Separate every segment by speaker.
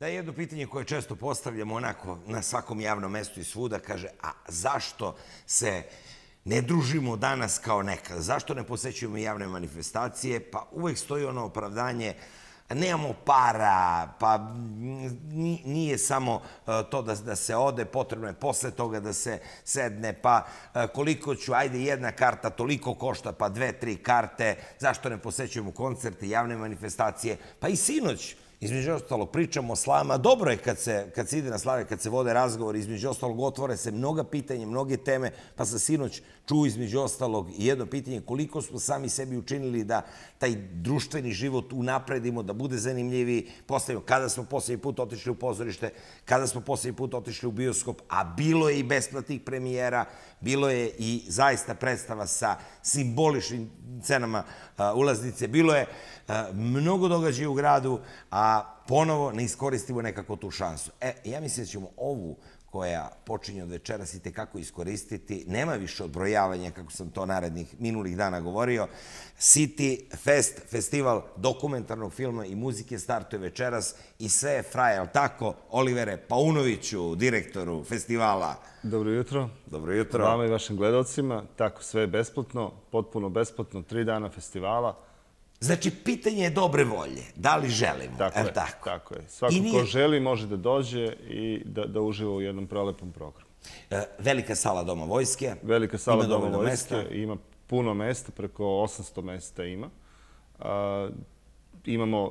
Speaker 1: Da, je jedno pitanje koje često postavljamo onako na svakom javnom mestu i svuda, kaže, a zašto se ne družimo danas kao nekada? Zašto ne posećujemo javne manifestacije? Pa uvek stoji ono opravdanje, nemamo para, pa nije samo e, to da, da se ode, potrebno je posle toga da se sedne, pa e, koliko ću, ajde jedna karta toliko košta, pa dve, tri karte, zašto ne posećujemo koncerte, javne manifestacije, pa i sinoć, Između ostalog, pričamo o slavama. Dobro je kad se, kad se ide na slave, kad se vode razgovor, između ostalog, otvore se mnoga pitanja, mnoge teme, pa sa sinoć čuo između ostalog jedno pitanje koliko smo sami sebi učinili da taj društveni život unapredimo, da bude zanimljiviji. Postavimo kada smo poslednji put otišli u pozorište, kada smo poslednji put otišli u bioskop, a bilo je i besplatnih premijera, bilo je i zaista predstava sa simboličnim cenama ulaznice, bilo je mnogo događaja u gradu, a ponovo ne iskoristimo nekako tu šansu. E, ja mislim da ćemo ovu koja počinje od večeras i tekako iskoristiti. Nema više odbrojavanja, kako sam to narednih minulih dana govorio. City Fest, festival dokumentarnog filma i muzike startuje večeras i sve je fraje, ali tako, Olivere Paunoviću, direktoru festivala. Dobro jutro. Dobro jutro. Vama i vašim gledalcima.
Speaker 2: Tako, sve je besplatno, potpuno besplatno, tri dana festivala Znači, pitanje je dobre
Speaker 1: volje. Da li želimo? Tako je. Tako, tako je. Svako nije... ko
Speaker 2: želi može da dođe i da, da uživa u jednom prelepom programu. E, velika sala Doma vojske. Velika sala ima Doma vojske. Mesta. Ima puno mesta, preko 800 mesta ima. imamo, e,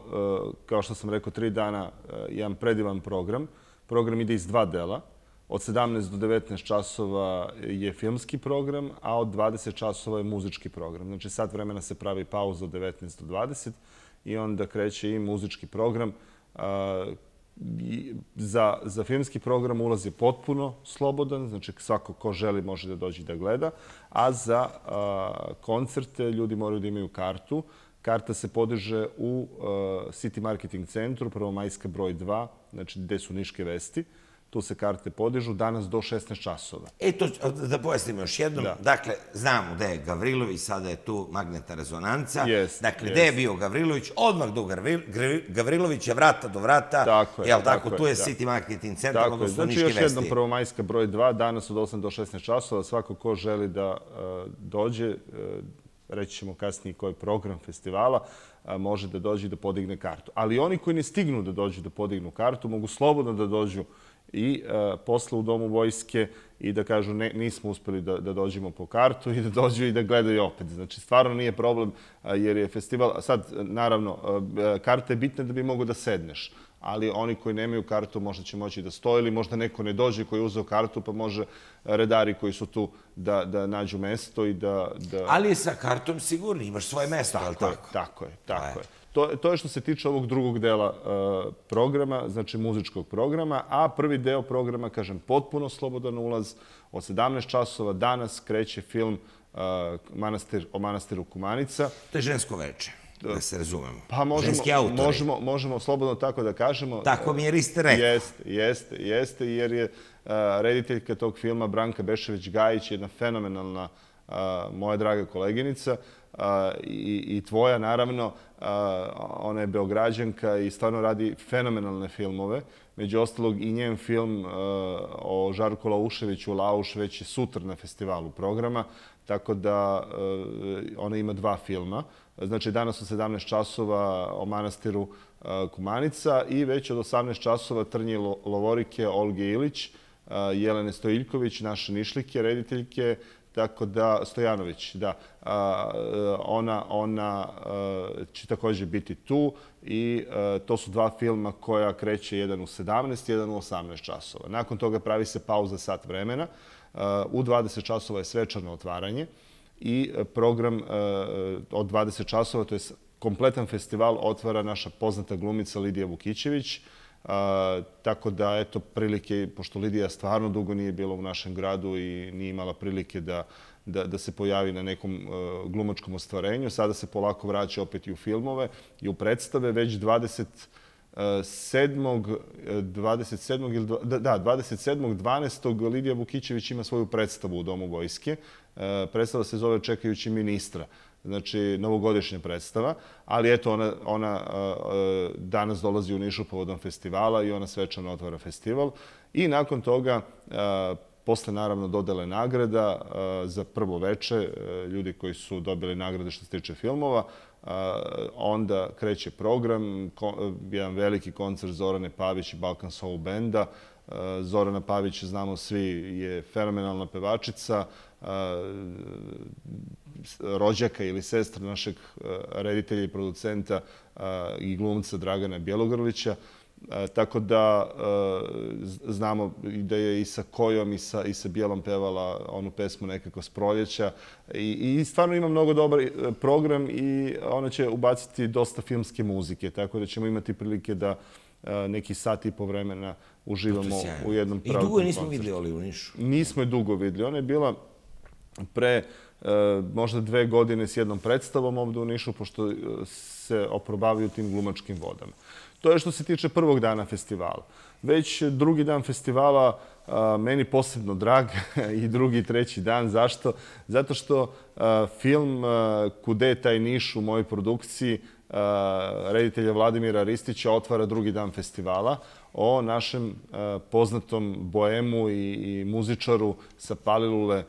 Speaker 2: kao što sam rekao, tri dana e, jedan predivan program. Program ide iz dva dela. Od 17 do 19 časova je filmski program, a od 20 časova je muzički program. Znači, sat vremena se pravi pauza od 19 do 20 i onda kreće i muzički program. Za, za filmski program ulaz je potpuno slobodan, znači svako ko želi može da dođe da gleda, a za koncerte ljudi moraju da imaju kartu. Karta se podiže u City Marketing centru, prvomajska broj 2, znači gde su niške vesti. Uh,
Speaker 1: tu se karte podižu, danas do 16 časova. E, to, da pojasnimo još jednom. Da. Dakle, znamo da je Gavrilović, sada je tu magneta rezonanca. Yes, dakle, yes. je bio Gavrilović? Odmah do Gavrilovića, vrata do vrata. Tako je. Jel tako, tako tu je da. City Marketing Center, tako odnosno znači, Niški Vesti. Znači, još jednom
Speaker 2: prvomajska broj 2, danas od 8 do 16 časova. Svako ko želi da uh, dođe, uh, reći ćemo kasnije koji program festivala, a, e, može da dođe i da podigne kartu. Ali oni koji ne stignu da dođu da podignu kartu, mogu slobodno da dođu i e, posle u domu vojske i da kažu ne, nismo uspeli da, da dođemo po kartu i da dođu i da gledaju opet. Znači, stvarno nije problem e, jer je festival... Sad, naravno, e, karta je bitna da bi mogo da sedneš ali oni koji nemaju kartu možda će moći da stoje ili možda neko ne dođe koji je uzeo kartu pa može redari koji su tu da, da nađu mesto i da, da... Ali sa kartom sigurno imaš svoje mesto, tako ali tako? Je, tako je, tako je. je. To, to je što se tiče ovog drugog dela e, programa, znači muzičkog programa, a prvi deo programa, kažem, potpuno slobodan ulaz. Od 17 časova danas kreće film e, Manastir, o manastiru Kumanica. To je žensko veče da se razumemo. Pa možemo, Ženski autori. Možemo, možemo slobodno tako da kažemo. Tako mi je Riste rekao. Jeste, jeste, jeste, jer je uh, rediteljka tog filma Branka Bešević-Gajić jedna fenomenalna a, moja draga koleginica i, i tvoja, naravno, ona je beograđanka i stvarno radi fenomenalne filmove. Među ostalog i njen film o Žarku Lauševiću, Lauš, već je sutra na festivalu programa, tako da ona ima dva filma. Znači, danas u 17 časova o manastiru Kumanica i već od 18 časova Trnje Lovorike Olge Ilić, Jelene Stojiljković, naše nišlike, rediteljke, tako da Stojanović, da, e, ona, ona e, će takođe biti tu i e, to su dva filma koja kreće jedan u 17, jedan u 18 časova. Nakon toga pravi se pauza sat vremena. U 20 časova je svečano otvaranje i program od 20 časova, to je kompletan festival, otvara naša poznata glumica Lidija Vukićević, A, tako da, eto, prilike, pošto Lidija stvarno dugo nije bila u našem gradu i nije imala prilike da, da, da se pojavi na nekom e, glumačkom ostvarenju, sada se polako vraća opet i u filmove i u predstave. Već 20, 7. 27. ili da, 27. Da, 12. Lidija Vukićević ima svoju predstavu u Domu vojske. E, predstava se zove Čekajući ministra znači, novogodišnja predstava, ali eto, ona, ona danas dolazi u Nišu povodom festivala i ona svečano otvara festival. I nakon toga posle naravno dodele nagrada za prvo veče, e, ljudi koji su dobili nagrade što se tiče filmova, onda kreće program, jedan veliki koncert Zorane Pavić i Balkan Soul Benda. E, Zorana Pavić, znamo svi, je fenomenalna pevačica, rođaka ili sestra našeg reditelja i producenta i glumca Dragana Bjelogrlića. Tako da znamo da je i sa Kojom i sa, i sa Bijelom pevala onu pesmu nekako s proljeća. I, I stvarno ima mnogo dobar e, program i ona će ubaciti dosta filmske muzike. Tako da ćemo imati prilike da e, neki sat i po vremena uživamo u jednom pravom koncertu. I dugo nismo videli Oli u Nišu. Nismo je dugo videli. Ona je bila pre e, možda dve godine s jednom predstavom ovde u Nišu, pošto e, se oprobavaju tim glumačkim vodama. To je što se tiče prvog dana festivala. Već drugi dan festivala e, meni posebno drag i drugi i treći dan. Zašto? Zato što film a, Kude je taj Niš u mojoj produkciji reditelja Vladimira Ristića otvara drugi dan festivala o našem e, poznatom boemu i, i muzičaru sa Palilule e,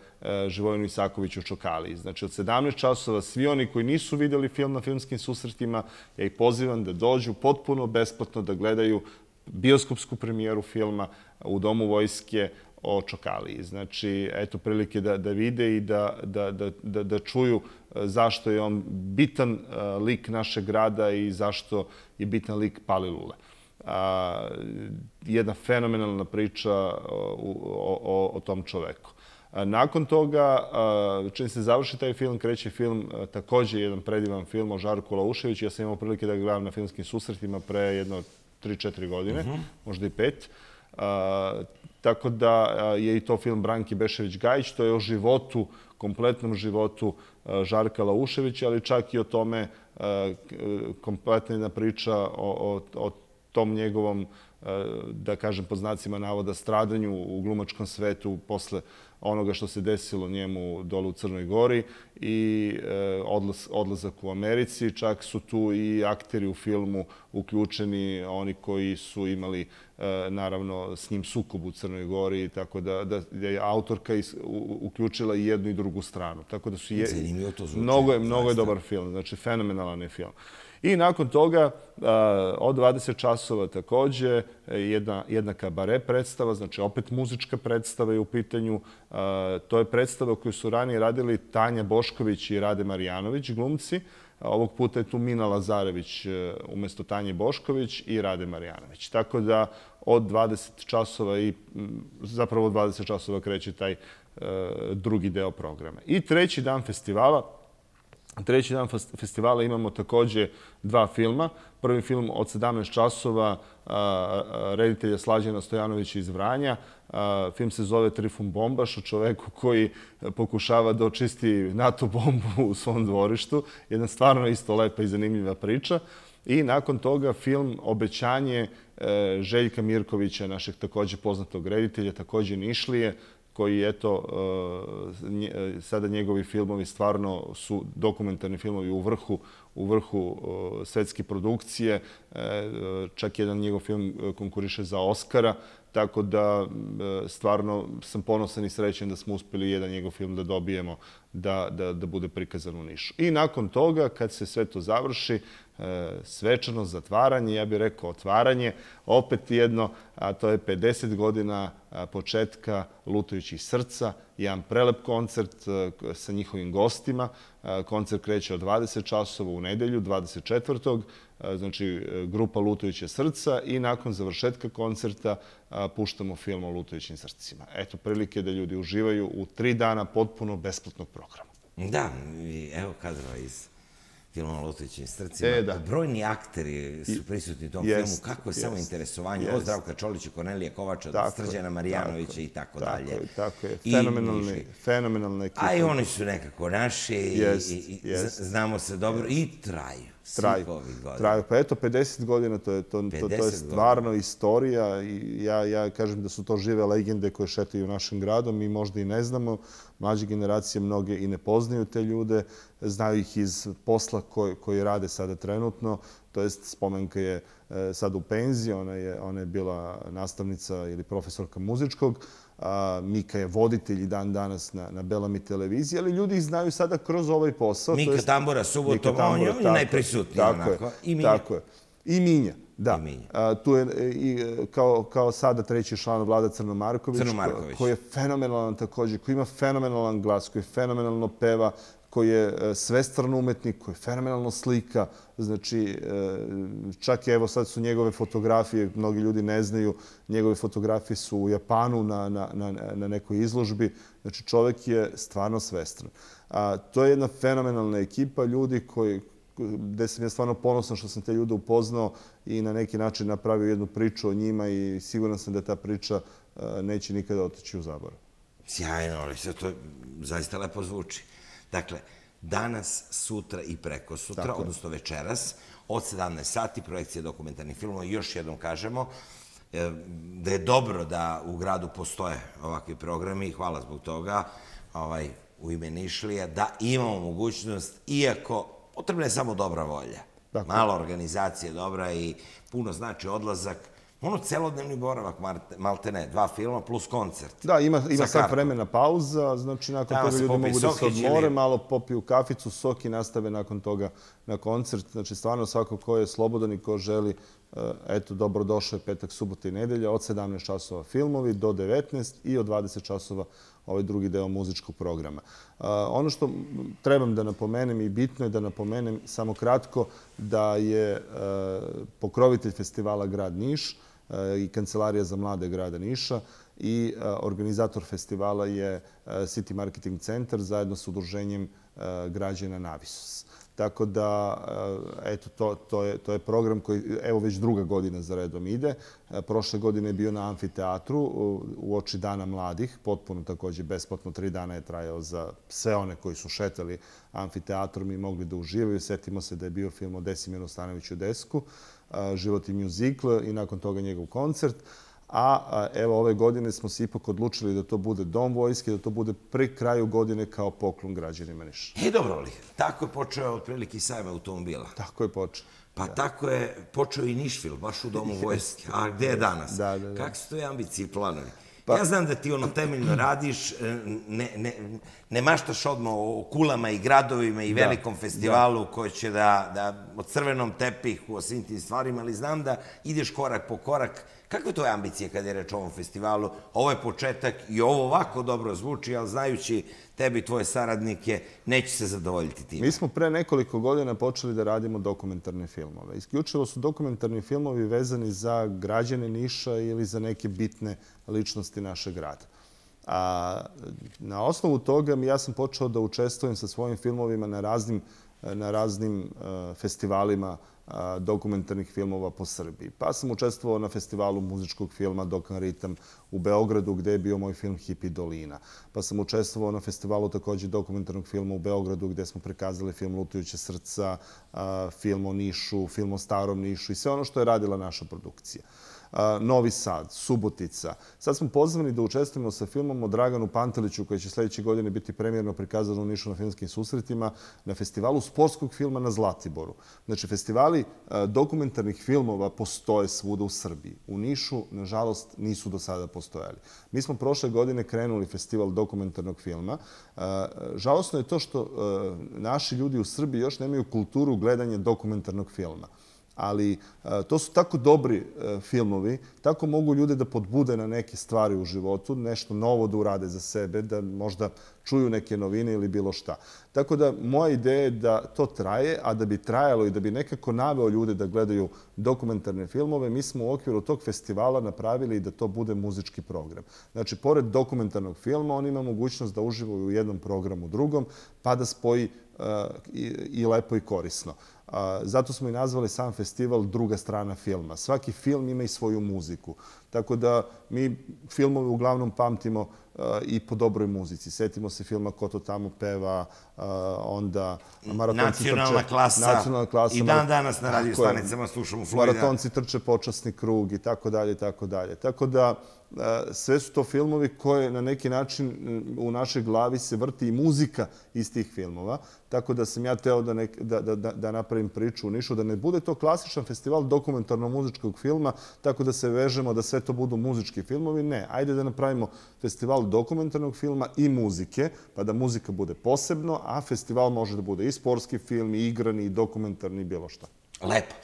Speaker 2: Živojinu Isakoviću Čokali. Znači, od 17 časova svi oni koji nisu videli film na filmskim susretima, ja ih pozivam da dođu potpuno besplatno da gledaju bioskopsku premijeru filma u Domu vojske o Čokali. Znači, eto prilike da, da vide i da, da, da, da, da čuju e, zašto je on bitan lik našeg grada i zašto je bitan lik Palilule a, jedna fenomenalna priča o, o, o tom čoveku. Nakon toga, čim se završi taj film, kreće film, takođe jedan predivan film o Žarku Lauševiću. Ja sam imao prilike da ga gledam na filmskim susretima pre jedno 3-4 godine, uh mhm. -huh. možda i 5. A, tako da je i to film Branki Bešević-Gajić. To je o životu, kompletnom životu Žarka Lauševića, ali čak i o tome kompletna jedna priča o, o, o tom njegovom, e, da kažem pod znacima navoda, stradanju u glumačkom svetu posle onoga što se desilo njemu dole u Crnoj Gori i e, odlaz, odlazak u Americi. Čak su tu i akteri u filmu uključeni, oni koji su imali e, naravno s njim sukob u Crnoj Gori, tako da, da, da je autorka uključila i jednu i drugu stranu. Tako da su Zanimljivo to zvuče. Mnogo je, mnogo dobar film, znači fenomenalan je film. Uh, I nakon toga od 20 časova takođe jedna, jedna kabare predstava, znači opet muzička predstava je u pitanju. To je predstava koju su ranije radili Tanja Bošković i Rade Marjanović, glumci. Ovog puta je tu Mina Lazarević e, umesto Tanje Bošković i Rade Marjanović. Tako da od 20 časova i zapravo od 20 časova kreće taj e, drugi deo programa. I treći dan festivala, Treći dan festivala imamo takođe dva filma. Prvi film od 17 časova reditelja Slađana Stojanovića iz Vranja. Film se zove Trifun Bombaš o čoveku koji pokušava da očisti NATO bombu u svom dvorištu. Jedna stvarno isto lepa i zanimljiva priča. I nakon toga film Obećanje e, Željka Mirkovića, našeg takođe poznatog reditelja, takođe Nišlije, koji eto e, e, sada njegovi filmovi stvarno su dokumentarni filmovi u vrhu u vrhu svetske produkcije. E, čak jedan njegov film e, konkuriše za Oscara, tako da e, stvarno sam ponosan i srećen da smo uspeli jedan njegov film da dobijemo da, da, da bude prikazan u Nišu. I nakon toga, kad se sve to završi, svečano zatvaranje, ja bih rekao otvaranje, opet jedno, a to je 50 godina početka Lutajućih srca, jedan prelep koncert sa njihovim gostima, Koncert kreće od 20 časova u nedelju, 24. Znači, grupa Lutoviće srca i nakon završetka koncerta puštamo film o Lutovićim srcima. Eto, prilike da ljudi uživaju u tri dana potpuno besplatnog programa.
Speaker 1: Da, evo kadrova iz Tilona Lutovića i Strcima. E, da. Brojni akteri su prisutni u tom jest, filmu. Kako je jest, samo interesovanje jest. od Zdravka Čolića, Kornelija Kovača, tako, Srđana Marijanovića tako, i tako, tako dalje. Tako je, fenomenalne, fenomenalne ekipa. A i oni su nekako naši, jest, i, i, znamo se dobro, i traju traju. traju.
Speaker 2: Pa eto, 50 godina, to je, to, to, to je stvarno godina. istorija i ja, ja kažem da su to žive legende koje šetaju našim gradom. Mi možda i ne znamo, mlađe generacije mnoge i ne poznaju te ljude, znaju ih iz posla koji, koji rade sada trenutno, to jest spomenka je e, sad u penziji, ona je, ona je bila nastavnica ili profesorka muzičkog, A, Mika je voditelj i dan danas na, na Belami televiziji, ali ljudi ih znaju sada kroz ovaj posao. Mika to jest, Tambora, subotom, on je najprisutniji. Tako je, I Minja. tako je. I Minja. Da, a, tu je e, i, e, kao, kao sada treći član vlada Crnomarković, Crnomarković, koji je fenomenalan takođe, koji ima fenomenalan glas, koji fenomenalno peva, koji je e, svestran umetnik, koji je fenomenalno slika. Znači, e, čak evo sad su njegove fotografije, mnogi ljudi ne znaju, njegove fotografije su u Japanu na, na, na, na nekoj izložbi. Znači, čovek je stvarno svestran. A, to je jedna fenomenalna ekipa ljudi koji, gde sam ja stvarno ponosan što sam te ljude upoznao i na neki način napravio jednu priču o njima i siguran sam da ta priča e,
Speaker 1: neće nikada otići u zaborav. Sjajno, ali se to zaista lepo zvuči. Dakle, danas, sutra i preko sutra, Tako. odnosno večeras, od 17 sati, projekcija dokumentarnih filmova, još jednom kažemo, e, da je dobro da u gradu postoje ovakvi programi hvala zbog toga ovaj, u ime Nišlija, da imamo mogućnost, iako potrebna je samo dobra volja. Tako. Mala organizacija dobra i puno znači odlazak, ono celodnevni boravak, malte ne, dva filma plus koncert. Da, ima, ima sad
Speaker 2: vremena pauza, znači nakon da, toga ljudi mogu da se odmore, malo popiju kaficu, sok i nastave nakon toga na koncert. Znači, stvarno svako ko je slobodan i ko želi, eh, eto, dobrodošao je petak, subota i nedelja, od 17 časova filmovi do 19 i od 20 časova ovaj drugi deo muzičkog programa. Eh, ono što trebam da napomenem i bitno je da napomenem samo kratko da je eh, pokrovitelj festivala Grad Niš, i Kancelarija za mlade grada Niša i e, organizator festivala je e, City Marketing Center zajedno s udruženjem e, građana Navisus. Tako da, eh, eto, to, to, je, to je program koji, evo, već druga godina za redom ide. Eh, prošle godine je bio na amfiteatru u oči Dana mladih, potpuno takođe besplatno, tri dana je trajao za sve one koji su šetali amfiteatrom i mogli da uživaju. Setimo se da je bio film o Desimirnu Stanoviću Desku, eh, Život i mjuzikl i nakon toga njegov koncert a, evo ove godine smo se ipak odlučili da to bude dom vojske, da to bude pri kraju godine kao poklon građanima
Speaker 1: Niša. E, dobro li, tako je počeo otprilike i sajma automobila. Tako je počeo. Pa da. tako je počeo i Nišvil, baš u domu vojske. A gde je danas? Da, da, da. Kako su to ambicije planovi? Pa... Ja znam da ti ono temeljno radiš, e, ne, ne, ne maštaš odmah o kulama i gradovima i da, velikom da. festivalu da. koji će da, da o crvenom tepihu, o svim tim stvarima, ali znam da ideš korak po korak. Kakve to je ambicije kada je reč o ovom festivalu? Ovo je početak i ovo ovako dobro zvuči, ali znajući tebi tvoje saradnike, neće se zadovoljiti time. Mi
Speaker 2: smo pre nekoliko godina počeli da radimo dokumentarne filmove. Isključivo su dokumentarni filmovi vezani za građane Niša ili za neke bitne ličnosti našeg grada. A, na osnovu toga ja sam počeo da učestvujem sa svojim filmovima na raznim na raznim e, festivalima e, dokumentarnih filmova po Srbiji. Pa sam učestvovao na festivalu muzičkog filma Dokan Ritam u Beogradu, gde je bio moj film Hipi Dolina. Pa sam učestvovao na festivalu takođe dokumentarnog filma u Beogradu, gde smo prikazali film Lutujuće srca, e, film o Nišu, film o starom Nišu i sve ono što je radila naša produkcija. Novi Sad, Subotica. Sad smo pozvani da učestvujemo sa filmom o Draganu Panteliću koji će sledeće godine biti premjerno prikazan u Nišu na filmskim susretima na festivalu sportskog filma na Zlatiboru. Znači, festivali dokumentarnih filmova postoje svuda u Srbiji. U Nišu, nažalost, nisu do sada postojali. Mi smo prošle godine krenuli festival dokumentarnog filma. Žalostno je to što naši ljudi u Srbiji još nemaju kulturu gledanja dokumentarnog filma ali e, to su tako dobri e, filmovi, tako mogu ljude da podbude na neke stvari u životu, nešto novo da urade za sebe, da možda čuju neke novine ili bilo šta. Tako da moja ideja je da to traje, a da bi trajalo i da bi nekako naveo ljude da gledaju dokumentarne filmove, mi smo u okviru tog festivala napravili da to bude muzički program. Znači, pored dokumentarnog filma, on ima mogućnost da uživaju u jednom programu drugom, pa da spoji e, i lepo i korisno. Zato smo i nazvali sam festival druga strana filma. Svaki film ima i svoju muziku. Tako da mi filmove uglavnom pamtimo e, i po dobroj muzici. Setimo se filma Ko to tamo peva, e, onda Maratonci nacionalna trče... Klasa. Nacionalna klasa. I dan danas na radio stanicama slušamo Florida. Maratonci trče počasni krug i tako dalje i tako dalje. Tako da e, sve su to filmovi koje na neki način u našoj glavi se vrti i muzika iz tih filmova. Tako da sam ja teo da, nek, da, da, da, da napravim priču u Nišu, da ne bude to klasičan festival dokumentarno-muzičkog filma, tako da se vežemo da sve sve to budu muzički filmovi. Ne, ajde da napravimo festival dokumentarnog filma i muzike, pa da muzika bude posebno, a festival može da bude i sportski film, i igrani, i dokumentarni, i bilo šta. Lepo.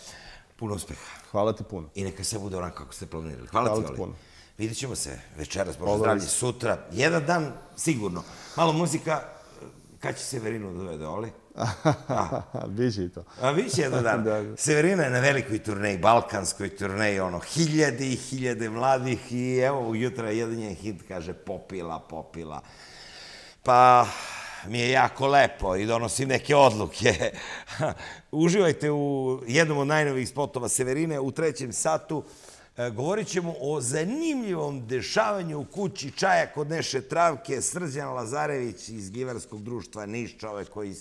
Speaker 2: Puno
Speaker 1: uspeha. Hvala ti puno. I neka sve bude onako kako ste planirali. Hvala, Hvala ti, Oli. Puno. Vidit ćemo se večeras, Bože zdravlje, sutra. Jedan dan sigurno. Malo muzika, eh, kad će Severinu da dovede, Oli? Biće i to. A biće jedan dan. Da, da. Severina je na velikoj turneji, balkanskoj turneji, ono, hiljade i hiljade mladih i evo, ujutra jedan njen hit kaže popila, popila. Pa, mi je jako lepo i donosim neke odluke. Uživajte u jednom od najnovih spotova Severine u trećem satu. E, govorit ćemo o zanimljivom dešavanju u kući čaja kod Neše Travke. Srđan Lazarević iz Givarskog društva Niš, čovek koji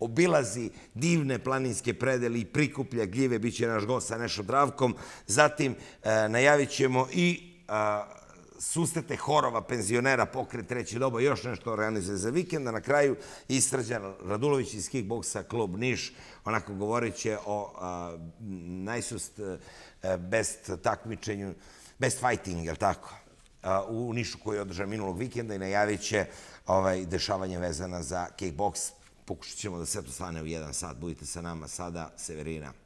Speaker 1: obilazi divne planinske predeli i prikuplja gljive, bit će naš gost sa Nešom Travkom. Zatim e, najavit ćemo i sustete horova penzionera pokret treći doba još nešto organizuje za vikend, na kraju i Radulović iz kickboksa klub Niš, onako govorit o najsust e, best takmičenju, best fighting, je li tako? u Nišu koji je održan minulog vikenda i najaviće ovaj, dešavanje vezana za kickboks. Pokušat ćemo da sve to stane u jedan sat. Budite sa nama sada, Severina.